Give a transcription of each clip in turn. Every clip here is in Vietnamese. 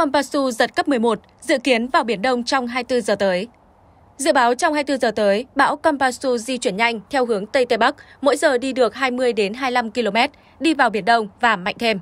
Kompasu giật cấp 11, dự kiến vào Biển Đông trong 24 giờ tới. Dự báo trong 24 giờ tới, bão Kompasu di chuyển nhanh theo hướng Tây Tây Bắc, mỗi giờ đi được 20 đến 25 km, đi vào Biển Đông và mạnh thêm.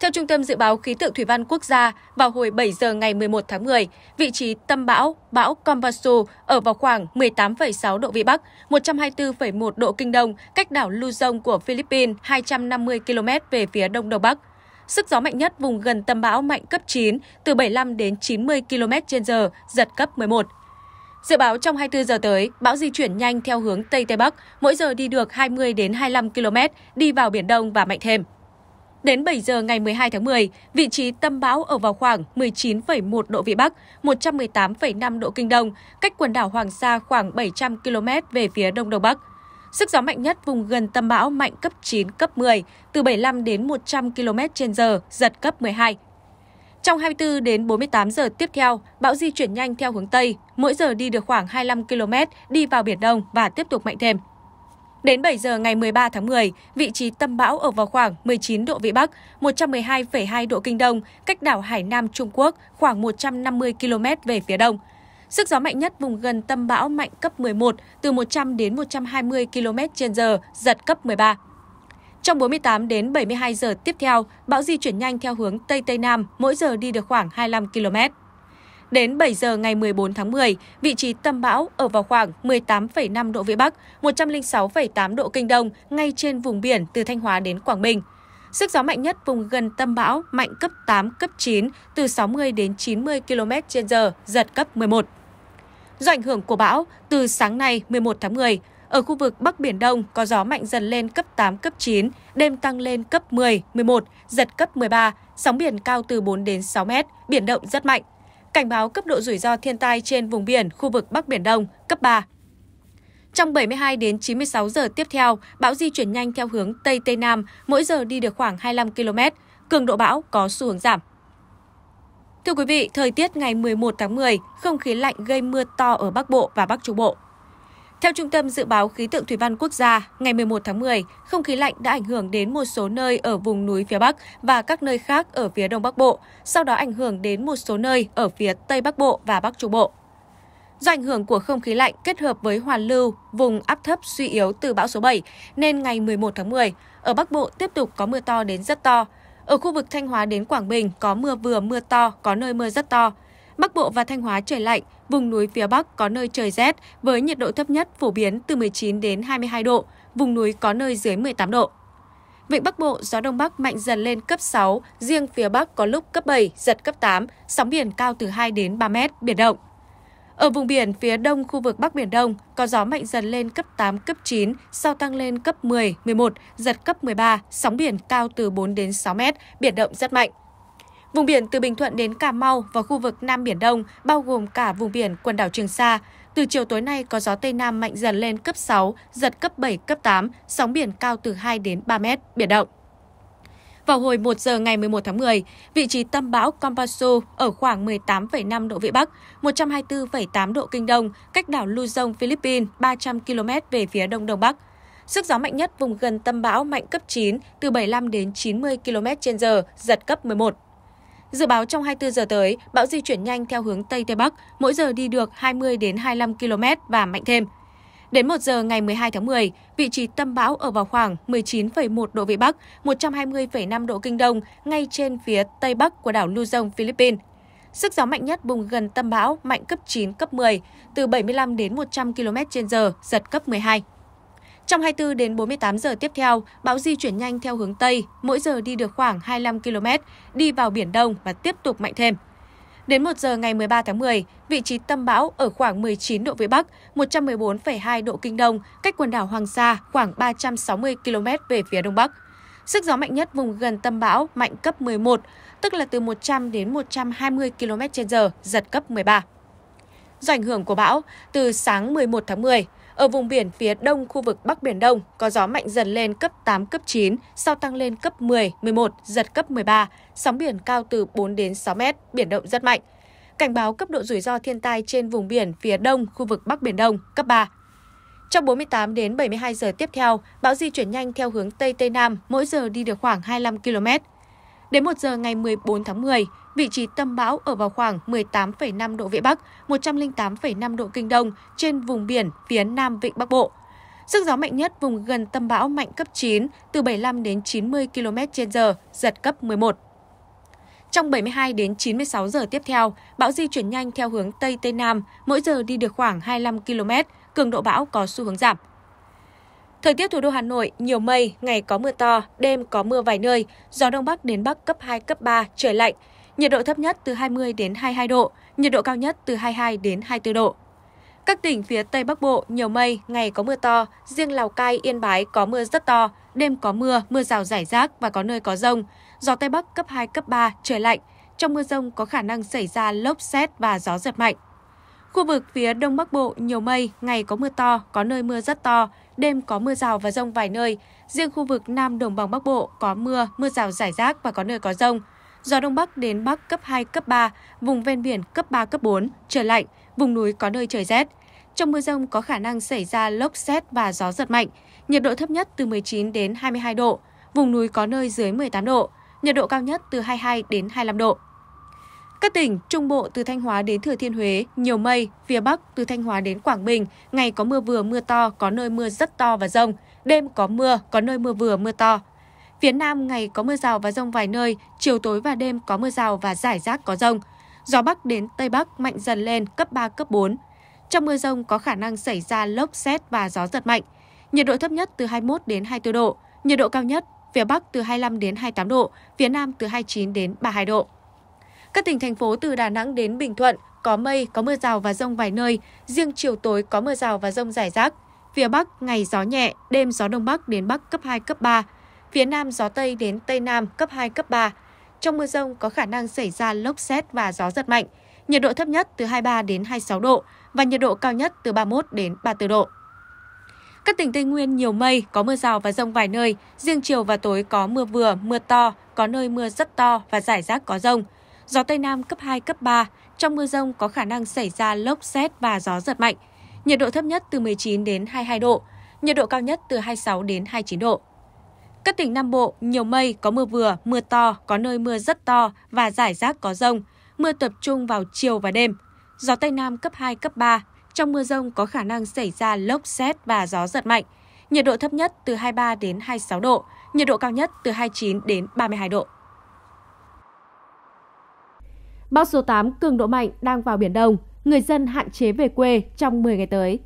Theo Trung tâm Dự báo Khí tượng Thủy văn Quốc gia, vào hồi 7 giờ ngày 11 tháng 10, vị trí tâm bão, bão Kompasu ở vào khoảng 18,6 độ Vĩ Bắc, 124,1 độ Kinh Đông, cách đảo Luzon của Philippines 250 km về phía Đông Đông Bắc. Sức gió mạnh nhất vùng gần tâm bão mạnh cấp 9, từ 75 đến 90 km h giật cấp 11. Dự báo trong 24 giờ tới, bão di chuyển nhanh theo hướng Tây Tây Bắc, mỗi giờ đi được 20 đến 25 km, đi vào Biển Đông và mạnh thêm. Đến 7 giờ ngày 12 tháng 10, vị trí tâm bão ở vào khoảng 19,1 độ Vĩ Bắc, 118,5 độ Kinh Đông, cách quần đảo Hoàng Sa khoảng 700 km về phía Đông Đông Bắc. Sức gió mạnh nhất vùng gần tâm bão mạnh cấp 9, cấp 10, từ 75 đến 100 km h giật cấp 12. Trong 24 đến 48 giờ tiếp theo, bão di chuyển nhanh theo hướng Tây, mỗi giờ đi được khoảng 25 km, đi vào Biển Đông và tiếp tục mạnh thêm. Đến 7 giờ ngày 13 tháng 10, vị trí tâm bão ở vào khoảng 19 độ Vĩ Bắc, 112,2 độ Kinh Đông, cách đảo Hải Nam Trung Quốc khoảng 150 km về phía đông, Sức gió mạnh nhất vùng gần tâm bão mạnh cấp 11, từ 100 đến 120 km/h, giật cấp 13. Trong 48 đến 72 giờ tiếp theo, bão di chuyển nhanh theo hướng Tây Tây Nam, mỗi giờ đi được khoảng 25 km. Đến 7 giờ ngày 14 tháng 10, vị trí tâm bão ở vào khoảng 18,5 độ Vĩ Bắc, 106,8 độ Kinh Đông, ngay trên vùng biển từ Thanh Hóa đến Quảng Bình. Sức gió mạnh nhất vùng gần tâm bão mạnh cấp 8, cấp 9, từ 60 đến 90 km/h, giật cấp 11. Do ảnh hưởng của bão, từ sáng nay 11 tháng 10, ở khu vực Bắc Biển Đông có gió mạnh dần lên cấp 8, cấp 9, đêm tăng lên cấp 10, 11, giật cấp 13, sóng biển cao từ 4 đến 6 mét, biển động rất mạnh. Cảnh báo cấp độ rủi ro thiên tai trên vùng biển khu vực Bắc Biển Đông cấp 3. Trong 72 đến 96 giờ tiếp theo, bão di chuyển nhanh theo hướng Tây Tây Nam, mỗi giờ đi được khoảng 25 km. Cường độ bão có xu hướng giảm. Thưa quý vị, thời tiết ngày 11 tháng 10, không khí lạnh gây mưa to ở Bắc Bộ và Bắc Trung Bộ. Theo Trung tâm Dự báo Khí tượng Thủy văn Quốc gia, ngày 11 tháng 10, không khí lạnh đã ảnh hưởng đến một số nơi ở vùng núi phía Bắc và các nơi khác ở phía Đông Bắc Bộ, sau đó ảnh hưởng đến một số nơi ở phía Tây Bắc Bộ và Bắc Trung Bộ. Do ảnh hưởng của không khí lạnh kết hợp với hoàn lưu, vùng áp thấp suy yếu từ bão số 7, nên ngày 11 tháng 10, ở Bắc Bộ tiếp tục có mưa to đến rất to, ở khu vực Thanh Hóa đến Quảng Bình có mưa vừa mưa to, có nơi mưa rất to. Bắc Bộ và Thanh Hóa trời lạnh, vùng núi phía Bắc có nơi trời rét với nhiệt độ thấp nhất phổ biến từ 19 đến 22 độ, vùng núi có nơi dưới 18 độ. Vịnh Bắc Bộ gió đông bắc mạnh dần lên cấp 6, riêng phía Bắc có lúc cấp 7, giật cấp 8, sóng biển cao từ 2 đến 3 mét, biển động. Ở vùng biển phía đông khu vực Bắc Biển Đông có gió mạnh dần lên cấp 8, cấp 9, sau tăng lên cấp 10, 11, giật cấp 13, sóng biển cao từ 4 đến 6 mét, biển động rất mạnh. Vùng biển từ Bình Thuận đến Cà Mau và khu vực Nam Biển Đông, bao gồm cả vùng biển quần đảo Trường Sa, từ chiều tối nay có gió Tây Nam mạnh dần lên cấp 6, giật cấp 7, cấp 8, sóng biển cao từ 2 đến 3 mét, biển động. Vào hồi 1 giờ ngày 11 tháng 10, vị trí tâm bão Kompasu ở khoảng 18,5 độ Vĩ Bắc, 124,8 độ Kinh Đông, cách đảo Luzon, Philippines 300 km về phía đông đông bắc. Sức gió mạnh nhất vùng gần tâm bão mạnh cấp 9, từ 75 đến 90 km h giật cấp 11. Dự báo trong 24 giờ tới, bão di chuyển nhanh theo hướng Tây Tây Bắc, mỗi giờ đi được 20 đến 25 km và mạnh thêm. Đến 1 giờ ngày 12 tháng 10, vị trí tâm bão ở vào khoảng 19,1 độ Vĩ Bắc, 120,5 độ Kinh Đông, ngay trên phía tây bắc của đảo Luzon, Philippines. Sức gió mạnh nhất vùng gần tâm bão mạnh cấp 9, cấp 10, từ 75 đến 100 km h giật cấp 12. Trong 24 đến 48 giờ tiếp theo, bão di chuyển nhanh theo hướng Tây, mỗi giờ đi được khoảng 25 km, đi vào Biển Đông và tiếp tục mạnh thêm. Đến 1 giờ ngày 13 tháng 10, vị trí tâm bão ở khoảng 19 độ Vĩ Bắc, 114,2 độ Kinh Đông, cách quần đảo Hoàng Sa khoảng 360 km về phía Đông Bắc. Sức gió mạnh nhất vùng gần tâm bão mạnh cấp 11, tức là từ 100 đến 120 km/h, giật cấp 13. Do ảnh hưởng của bão, từ sáng 11 tháng 10, ở vùng biển phía đông khu vực Bắc Biển Đông có gió mạnh dần lên cấp 8, cấp 9, sau tăng lên cấp 10, 11, giật cấp 13, sóng biển cao từ 4 đến 6 mét, biển động rất mạnh. Cảnh báo cấp độ rủi ro thiên tai trên vùng biển phía đông khu vực Bắc Biển Đông cấp 3. Trong 48 đến 72 giờ tiếp theo, bão di chuyển nhanh theo hướng Tây Tây Nam, mỗi giờ đi được khoảng 25 km, Đến 1 giờ ngày 14 tháng 10, vị trí tâm bão ở vào khoảng 18,5 độ Vĩ Bắc, 108,5 độ Kinh Đông trên vùng biển phía Nam Vịnh Bắc Bộ. Sức gió mạnh nhất vùng gần tâm bão mạnh cấp 9, từ 75 đến 90 km h giật cấp 11. Trong 72 đến 96 giờ tiếp theo, bão di chuyển nhanh theo hướng Tây Tây Nam, mỗi giờ đi được khoảng 25 km, cường độ bão có xu hướng giảm. Thời tiết thủ đô Hà Nội nhiều mây, ngày có mưa to, đêm có mưa vài nơi, gió đông bắc đến bắc cấp 2 cấp 3, trời lạnh. Nhiệt độ thấp nhất từ 20 đến 22 độ, nhiệt độ cao nhất từ 22 đến 24 độ. Các tỉnh phía Tây Bắc Bộ nhiều mây, ngày có mưa to, riêng Lào Cai, Yên Bái có mưa rất to, đêm có mưa, mưa rào rải rác và có nơi có rông. Gió Tây Bắc cấp 2, cấp 3, trời lạnh. Trong mưa rông có khả năng xảy ra lốc xét và gió giật mạnh. Khu vực phía Đông Bắc Bộ nhiều mây, ngày có mưa to, có nơi mưa rất to, đêm có mưa rào và rông vài nơi. Riêng khu vực Nam Đồng bằng Bắc Bộ có mưa, mưa rào rải rác và có nơi có rông. Gió Đông Bắc đến Bắc cấp 2, cấp 3, vùng ven biển cấp 3, cấp 4, trời lạnh, vùng núi có nơi trời rét. Trong mưa rông có khả năng xảy ra lốc xét và gió giật mạnh. Nhiệt độ thấp nhất từ 19 đến 22 độ, vùng núi có nơi dưới 18 độ, nhiệt độ cao nhất từ 22 đến 25 độ. Các tỉnh Trung Bộ từ Thanh Hóa đến Thừa Thiên Huế, nhiều mây, phía Bắc từ Thanh Hóa đến Quảng Bình, ngày có mưa vừa mưa to, có nơi mưa rất to và rông, đêm có mưa, có nơi mưa vừa mưa to. Phía Nam ngày có mưa rào và rông vài nơi, chiều tối và đêm có mưa rào và rải rác có rông. Gió Bắc đến Tây Bắc mạnh dần lên cấp 3, cấp 4. Trong mưa rông có khả năng xảy ra lốc xét và gió giật mạnh. Nhiệt độ thấp nhất từ 21 đến 24 độ, nhiệt độ cao nhất phía Bắc từ 25 đến 28 độ, phía Nam từ 29 đến 32 độ. Các tỉnh thành phố từ Đà Nẵng đến Bình Thuận có mây, có mưa rào và rông vài nơi, riêng chiều tối có mưa rào và rông rải rác. Phía Bắc ngày gió nhẹ, đêm gió đông bắc đến bắc cấp 2 cấp 3. Phía Nam gió tây đến tây nam cấp 2 cấp 3. Trong mưa rông có khả năng xảy ra lốc xét và gió giật mạnh. Nhiệt độ thấp nhất từ 23 đến 26 độ và nhiệt độ cao nhất từ 31 đến 34 độ. Các tỉnh Tây Nguyên nhiều mây, có mưa rào và rông vài nơi, riêng chiều và tối có mưa vừa, mưa to, có nơi mưa rất to và rải rác có rông gió Tây Nam cấp 2, cấp 3. Trong mưa rông có khả năng xảy ra lốc xét và gió giật mạnh. Nhiệt độ thấp nhất từ 19 đến 22 độ, nhiệt độ cao nhất từ 26 đến 29 độ. Các tỉnh Nam Bộ, nhiều mây, có mưa vừa, mưa to, có nơi mưa rất to và rải rác có rông. Mưa tập trung vào chiều và đêm. Gió Tây Nam cấp 2, cấp 3. Trong mưa rông có khả năng xảy ra lốc xét và gió giật mạnh. Nhiệt độ thấp nhất từ 23 đến 26 độ, nhiệt độ cao nhất từ 29 đến 32 độ. Bão số 8 cường độ mạnh đang vào Biển Đông, người dân hạn chế về quê trong 10 ngày tới.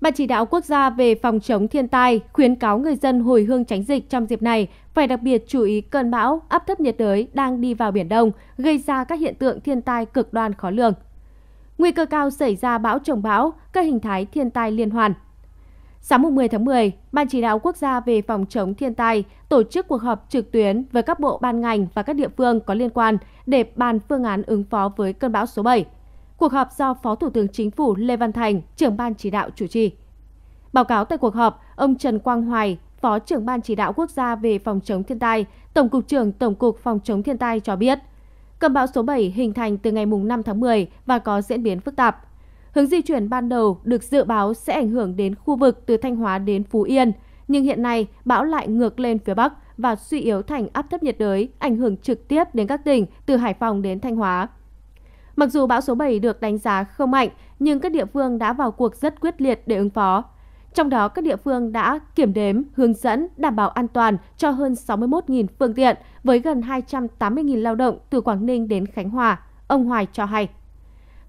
Ban chỉ đạo quốc gia về phòng chống thiên tai khuyến cáo người dân hồi hương tránh dịch trong dịp này phải đặc biệt chú ý cơn bão áp thấp nhiệt đới đang đi vào Biển Đông, gây ra các hiện tượng thiên tai cực đoan khó lường. Nguy cơ cao xảy ra bão trồng bão, các hình thái thiên tai liên hoàn – Sáng 10 tháng 10, Ban chỉ đạo quốc gia về phòng chống thiên tai tổ chức cuộc họp trực tuyến với các bộ ban ngành và các địa phương có liên quan để bàn phương án ứng phó với cơn bão số 7. Cuộc họp do Phó Thủ tướng Chính phủ Lê Văn Thành, trưởng ban chỉ đạo chủ trì. Báo cáo tại cuộc họp, ông Trần Quang Hoài, Phó trưởng ban chỉ đạo quốc gia về phòng chống thiên tai, Tổng cục trưởng Tổng cục phòng chống thiên tai cho biết, cơn bão số 7 hình thành từ ngày 5 tháng 10 và có diễn biến phức tạp. Hướng di chuyển ban đầu được dự báo sẽ ảnh hưởng đến khu vực từ Thanh Hóa đến Phú Yên, nhưng hiện nay bão lại ngược lên phía Bắc và suy yếu thành áp thấp nhiệt đới, ảnh hưởng trực tiếp đến các tỉnh từ Hải Phòng đến Thanh Hóa. Mặc dù bão số 7 được đánh giá không mạnh, nhưng các địa phương đã vào cuộc rất quyết liệt để ứng phó. Trong đó, các địa phương đã kiểm đếm, hướng dẫn, đảm bảo an toàn cho hơn 61.000 phương tiện với gần 280.000 lao động từ Quảng Ninh đến Khánh Hòa, ông Hoài cho hay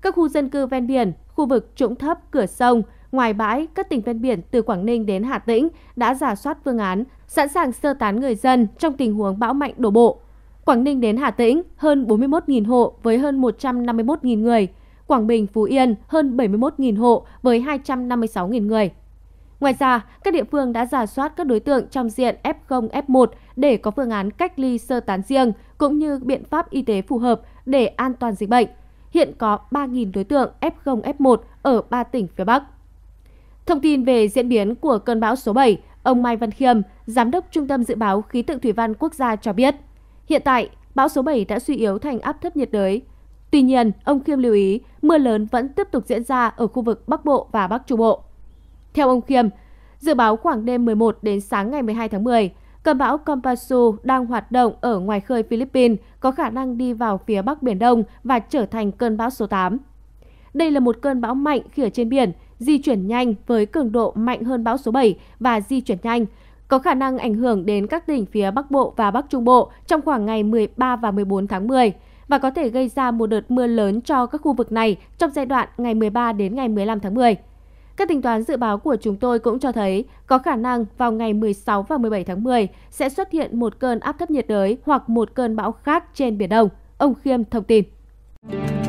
các khu dân cư ven biển, khu vực trũng thấp, cửa sông, ngoài bãi, các tỉnh ven biển từ Quảng Ninh đến Hà Tĩnh đã giả soát phương án, sẵn sàng sơ tán người dân trong tình huống bão mạnh đổ bộ. Quảng Ninh đến Hà Tĩnh hơn 41.000 hộ với hơn 151.000 người, Quảng Bình, Phú Yên hơn 71.000 hộ với 256.000 người. Ngoài ra, các địa phương đã giả soát các đối tượng trong diện F0, F1 để có phương án cách ly sơ tán riêng cũng như biện pháp y tế phù hợp để an toàn dịch bệnh, hiện có 3.000 đối tượng F0, F1 ở 3 tỉnh phía Bắc. Thông tin về diễn biến của cơn bão số 7, ông Mai Văn Khiêm, Giám đốc Trung tâm Dự báo Khí tượng Thủy văn Quốc gia cho biết, hiện tại bão số 7 đã suy yếu thành áp thấp nhiệt đới. Tuy nhiên, ông Khiêm lưu ý mưa lớn vẫn tiếp tục diễn ra ở khu vực Bắc Bộ và Bắc Trung Bộ. Theo ông Khiêm, dự báo khoảng đêm 11 đến sáng ngày 12 tháng 10, Cơn bão Kompasu đang hoạt động ở ngoài khơi Philippines có khả năng đi vào phía Bắc Biển Đông và trở thành cơn bão số 8. Đây là một cơn bão mạnh khi ở trên biển, di chuyển nhanh với cường độ mạnh hơn bão số 7 và di chuyển nhanh, có khả năng ảnh hưởng đến các tỉnh phía Bắc Bộ và Bắc Trung Bộ trong khoảng ngày 13 và 14 tháng 10 và có thể gây ra một đợt mưa lớn cho các khu vực này trong giai đoạn ngày 13 đến ngày 15 tháng 10. Các tính toán dự báo của chúng tôi cũng cho thấy có khả năng vào ngày 16 và 17 tháng 10 sẽ xuất hiện một cơn áp thấp nhiệt đới hoặc một cơn bão khác trên Biển Đông, ông Khiêm thông tin.